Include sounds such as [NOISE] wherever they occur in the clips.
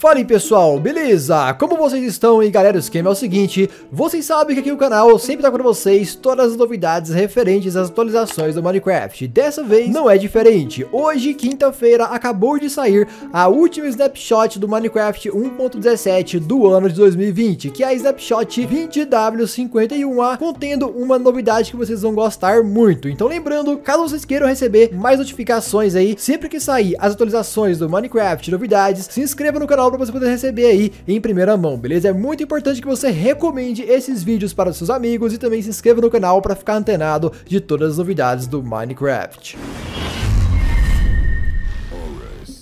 Fala aí pessoal, beleza? Como vocês estão? E galera, o esquema é o seguinte, vocês sabem que aqui o canal sempre trago tá pra vocês todas as novidades referentes às atualizações do Minecraft. Dessa vez não é diferente, hoje, quinta-feira, acabou de sair a última snapshot do Minecraft 1.17 do ano de 2020, que é a snapshot 20W51A, contendo uma novidade que vocês vão gostar muito. Então lembrando, caso vocês queiram receber mais notificações aí, sempre que sair as atualizações do Minecraft, novidades, se inscreva no canal para você poder receber aí em primeira mão, beleza? É muito importante que você recomende esses vídeos para seus amigos e também se inscreva no canal para ficar antenado de todas as novidades do Minecraft.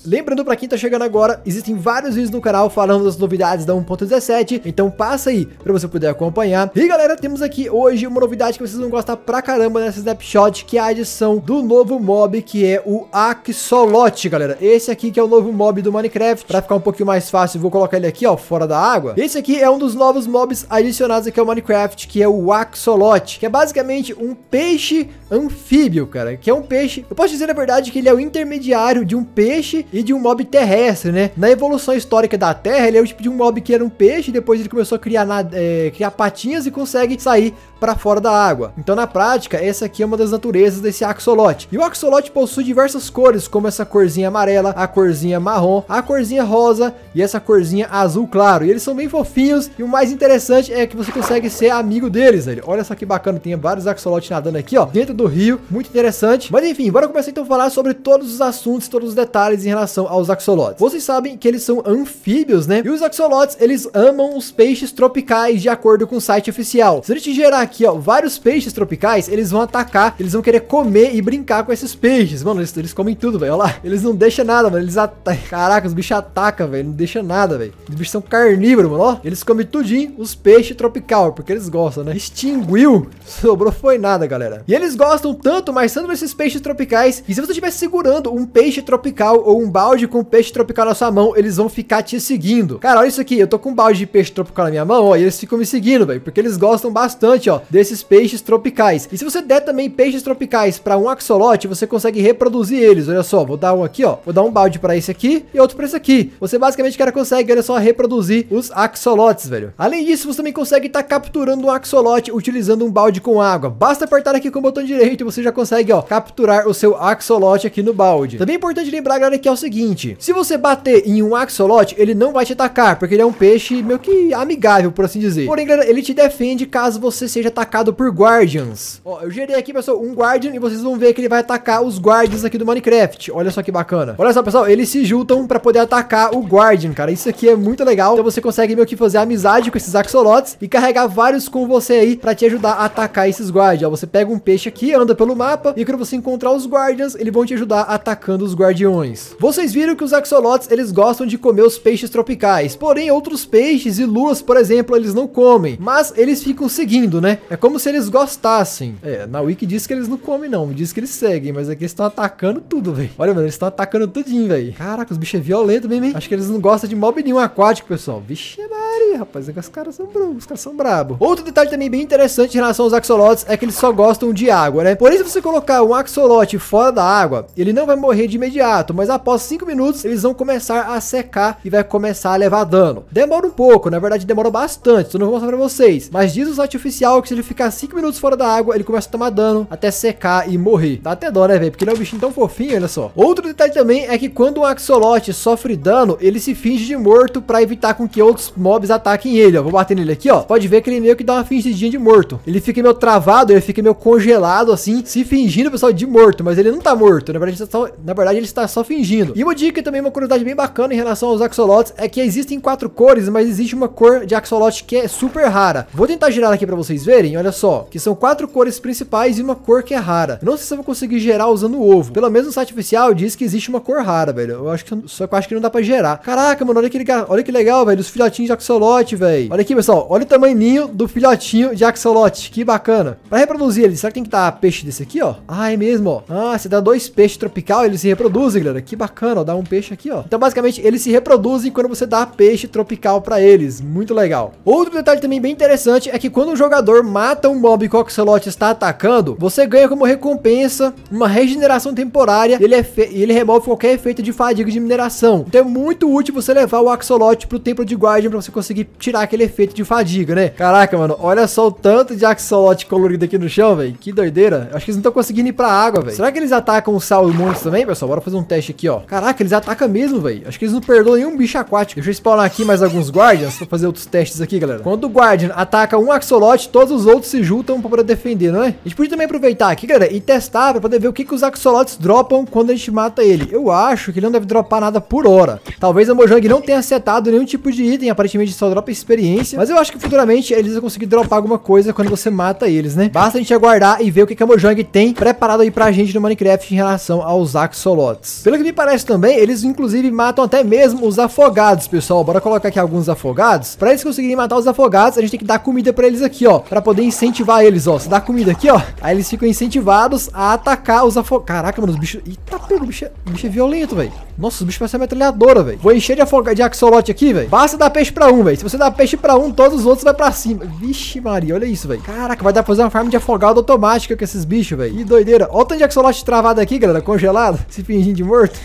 Lembrando para quem tá chegando agora, existem vários vídeos no canal falando das novidades da 1.17, então passa aí para você poder acompanhar. E galera, temos aqui hoje uma novidade que vocês vão gostar pra caramba nessa snapshot, que é a adição do novo mob, que é o Axolote, galera. Esse aqui que é o novo mob do Minecraft, para ficar um pouquinho mais fácil, vou colocar ele aqui, ó, fora da água. Esse aqui é um dos novos mobs adicionados aqui ao Minecraft, que é o Axolote, que é basicamente um peixe anfíbio, cara, que é um peixe, eu posso dizer na verdade que ele é o intermediário de um peixe e e de um mob terrestre, né? Na evolução histórica da Terra, ele é o tipo de um mob que era um peixe, depois ele começou a criar, na, é, criar patinhas e consegue sair para fora da água. Então na prática, essa aqui é uma das naturezas desse axolote. E o axolote possui diversas cores, como essa corzinha amarela, a corzinha marrom, a corzinha rosa e essa corzinha azul claro. E eles são bem fofinhos e o mais interessante é que você consegue ser amigo deles, velho. Olha só que bacana, tem vários axolotes nadando aqui, ó, dentro do rio, muito interessante. Mas enfim, bora começar então a falar sobre todos os assuntos, todos os detalhes em relação aos axolotes. Vocês sabem que eles são anfíbios, né? E os axolotes, eles amam os peixes tropicais, de acordo com o site oficial. Se a gente gerar aqui, ó, vários peixes tropicais, eles vão atacar, eles vão querer comer e brincar com esses peixes. Mano, eles, eles comem tudo, velho, olha lá. Eles não deixam nada, mano, eles atacam. Caraca, os bichos atacam, velho, não deixam nada, velho. Os bichos são carnívoros, mano, ó. Eles comem tudinho os peixes tropical, porque eles gostam, né? Extinguiu, [LAUGHS] sobrou foi nada, galera. E eles gostam tanto, mas tanto desses peixes tropicais, que se você estiver segurando um peixe tropical ou um balde com peixe tropical na sua mão, eles vão ficar te seguindo. Cara, olha isso aqui, eu tô com um balde de peixe tropical na minha mão, ó, e eles ficam me seguindo, velho, porque eles gostam bastante, ó desses peixes tropicais. E se você der também peixes tropicais para um axolote, você consegue reproduzir eles. Olha só, vou dar um aqui, ó. Vou dar um balde para esse aqui e outro para esse aqui. Você basicamente, cara, consegue, olha só, reproduzir os axolotes, velho. Além disso, você também consegue estar tá capturando um axolote utilizando um balde com água. Basta apertar aqui com o botão direito e você já consegue, ó, capturar o seu axolote aqui no balde. Também é importante lembrar, galera, que é o seguinte. Se você bater em um axolote, ele não vai te atacar, porque ele é um peixe meio que amigável, por assim dizer. Porém, galera, ele te defende caso você seja atacado por guardians. Ó, eu gerei aqui, pessoal, um guardian e vocês vão ver que ele vai atacar os guardians aqui do Minecraft. Olha só que bacana. Olha só, pessoal, eles se juntam para poder atacar o guardian, cara. Isso aqui é muito legal. Então você consegue meio que fazer amizade com esses axolotes e carregar vários com você aí para te ajudar a atacar esses guardians. Ó, você pega um peixe aqui, anda pelo mapa e quando você encontrar os guardians, eles vão te ajudar atacando os guardiões. Vocês viram que os axolotes, eles gostam de comer os peixes tropicais. Porém, outros peixes e lulas, por exemplo, eles não comem, mas eles ficam seguindo, né? É como se eles gostassem. É, na Wiki diz que eles não comem, não. Diz que eles seguem, mas aqui eles estão atacando tudo, velho. Olha, mano, eles estão atacando tudinho, velho. Caraca, os bichos é violento mesmo, hein? Acho que eles não gostam de mob nenhum aquático, pessoal. Vixe, é aí, rapaz. É que os caras são bravos, os caras são brabo. Outro detalhe também bem interessante em relação aos axolotes é que eles só gostam de água, né? Porém, se você colocar um axolote fora da água, ele não vai morrer de imediato, mas após 5 minutos, eles vão começar a secar e vai começar a levar dano. Demora um pouco, na verdade demora bastante, então não vou mostrar pra vocês. Mas diz o site oficial que se ele ficar 5 minutos fora da água, ele começa a tomar dano até secar e morrer. Dá até dó, né, velho? Porque ele é um bichinho tão fofinho, olha só. Outro detalhe também é que quando um axolote sofre dano, ele se finge de morto pra evitar com que outros mobs ataque em ele, ó. Vou bater nele aqui, ó. Pode ver que ele meio que dá uma fingidinha de morto. Ele fica meio travado, ele fica meio congelado, assim, se fingindo, pessoal, de morto. Mas ele não tá morto. Na verdade, ele, tá só, na verdade, ele está só fingindo. E uma dica também, uma curiosidade bem bacana em relação aos axolotes, é que existem quatro cores, mas existe uma cor de axolote que é super rara. Vou tentar gerar aqui pra vocês verem, olha só. Que são quatro cores principais e uma cor que é rara. não sei se eu vou conseguir gerar usando o ovo. Pelo menos no site oficial diz que existe uma cor rara, velho. Eu acho que, só que eu acho que não dá pra gerar. Caraca, mano, olha que legal, olha que legal velho. Os filhotinhos de axolote axolote, velho. Olha aqui, pessoal. Olha o tamanho do filhotinho de axolote. Que bacana. Pra reproduzir ele, será que tem que dar peixe desse aqui, ó? Ah, é mesmo, ó. Ah, se dá dois peixes tropical, eles se reproduzem, galera. Que bacana, ó. Dá um peixe aqui, ó. Então, basicamente, eles se reproduzem quando você dá peixe tropical pra eles. Muito legal. Outro detalhe também bem interessante é que quando o jogador mata um mob que o axolote está atacando, você ganha como recompensa uma regeneração temporária e ele, é ele remove qualquer efeito de fadiga de mineração. Então, é muito útil você levar o axolote pro templo de guardian pra você conseguir conseguir tirar aquele efeito de fadiga, né? Caraca, mano, olha só o tanto de axolote colorido aqui no chão, velho. Que doideira. Acho que eles não estão conseguindo ir pra água, velho. Será que eles atacam os salmões também, pessoal? Bora fazer um teste aqui, ó. Caraca, eles atacam mesmo, velho. Acho que eles não perdoam nenhum bicho aquático. Deixa eu spawnar aqui mais alguns guardians pra fazer outros testes aqui, galera. Quando o guardian ataca um axolote, todos os outros se juntam pra poder defender, não é? A gente podia também aproveitar aqui, galera, e testar pra poder ver o que, que os axolotes dropam quando a gente mata ele. Eu acho que ele não deve dropar nada por hora. Talvez a Mojang não tenha acertado nenhum tipo de item, aparentemente só dropa experiência. Mas eu acho que futuramente eles vão conseguir dropar alguma coisa quando você mata eles, né? Basta a gente aguardar e ver o que, que a Mojang tem preparado aí pra gente no Minecraft em relação aos axolotes. Pelo que me parece também, eles inclusive matam até mesmo os afogados, pessoal. Bora colocar aqui alguns afogados. Pra eles conseguirem matar os afogados, a gente tem que dar comida pra eles aqui, ó. Pra poder incentivar eles, ó. Se dá comida aqui, ó. Aí eles ficam incentivados a atacar os afogados. Caraca, mano, os bichos... Eita, tá pega, bicho é, o bicho é violento, velho. Nossa, os bichos parecem metralhadora, velho. Vou encher de, de axolote aqui, velho. Basta dar peixe pra um, velho. Se você dá peixe pra um, todos os outros vai pra cima. Vixe, Maria, olha isso, velho. Caraca, vai dar pra fazer uma farm de afogado automática com esses bichos, velho. Que doideira. Olha o tanto de axolote travado aqui, galera. Congelado. Se fingindo de morto.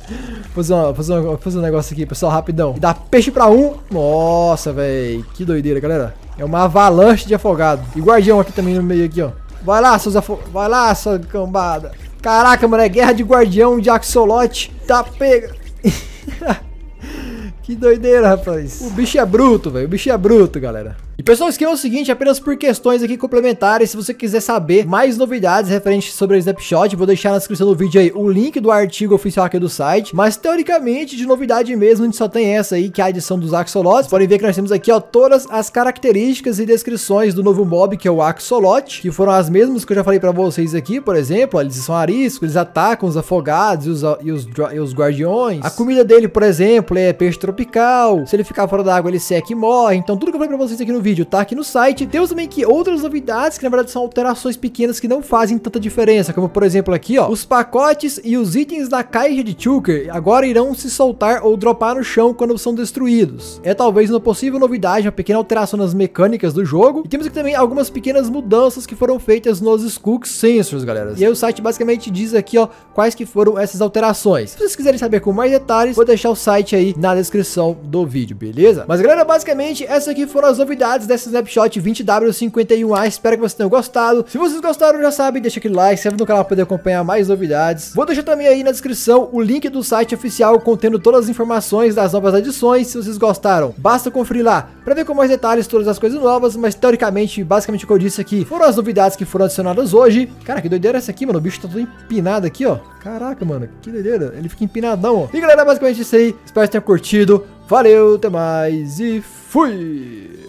[LAUGHS] fazer, uma, fazer, uma, fazer um negócio aqui, pessoal, rapidão. E peixe pra um. Nossa, velho. Que doideira, galera. É uma avalanche de afogado. E guardião aqui também no meio aqui, ó. Vai lá, seus afo... Vai lá, sua cambada. Caraca, mano, é guerra de guardião de axolote. Tá pega. [LAUGHS] que doideira, rapaz. O bicho é bruto, velho. O bicho é bruto, galera. E pessoal, o esquema é o seguinte, apenas por questões aqui complementares, se você quiser saber mais novidades referentes sobre a Snapshot, vou deixar na descrição do vídeo aí o link do artigo oficial aqui do site, mas teoricamente, de novidade mesmo, a gente só tem essa aí, que é a adição dos axolotes, podem ver que nós temos aqui, ó, todas as características e descrições do novo mob, que é o axolote, que foram as mesmas que eu já falei pra vocês aqui, por exemplo, eles são ariscos, eles atacam os afogados e os, e os, e os guardiões, a comida dele, por exemplo, é peixe tropical, se ele ficar fora da água, ele seca e morre, então tudo que eu falei pra vocês aqui no vídeo, tá? Aqui no site. Temos também aqui outras novidades, que na verdade são alterações pequenas que não fazem tanta diferença, como por exemplo aqui, ó, os pacotes e os itens da caixa de Chuker agora irão se soltar ou dropar no chão quando são destruídos. É talvez uma possível novidade, uma pequena alteração nas mecânicas do jogo. E temos aqui também algumas pequenas mudanças que foram feitas nos Skook Sensors, galera. E aí o site basicamente diz aqui, ó, quais que foram essas alterações. Se vocês quiserem saber com mais detalhes, vou deixar o site aí na descrição do vídeo, beleza? Mas galera, basicamente essas aqui foram as novidades novidades dessa Snapshot 20W51A. Espero que vocês tenham gostado. Se vocês gostaram, já sabem, deixa aquele like, se inscreve no canal para poder acompanhar mais novidades. Vou deixar também aí na descrição o link do site oficial contendo todas as informações das novas adições. Se vocês gostaram, basta conferir lá para ver com mais detalhes todas as coisas novas, mas teoricamente, basicamente o que eu disse aqui foram as novidades que foram adicionadas hoje. Cara, que doideira essa aqui, mano. O bicho tá todo empinado aqui, ó. Caraca, mano, que doideira. Ele fica empinadão, ó. E galera, basicamente é isso aí. Espero que tenham curtido. Valeu, até mais e fui!